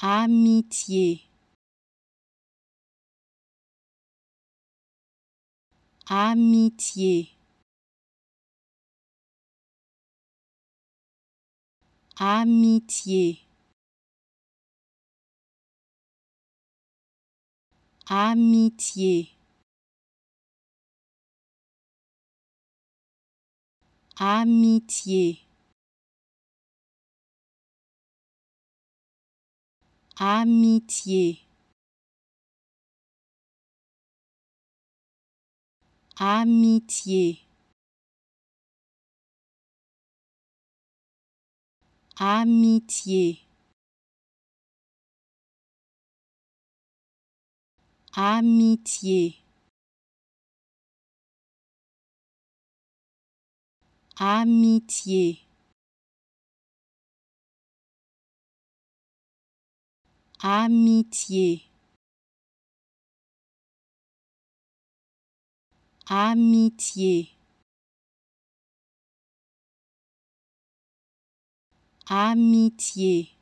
amitié amitié amitié amitié amitié amitié, amitié, amitié, amitié. amitié. Amitié. Amitié. Amitié.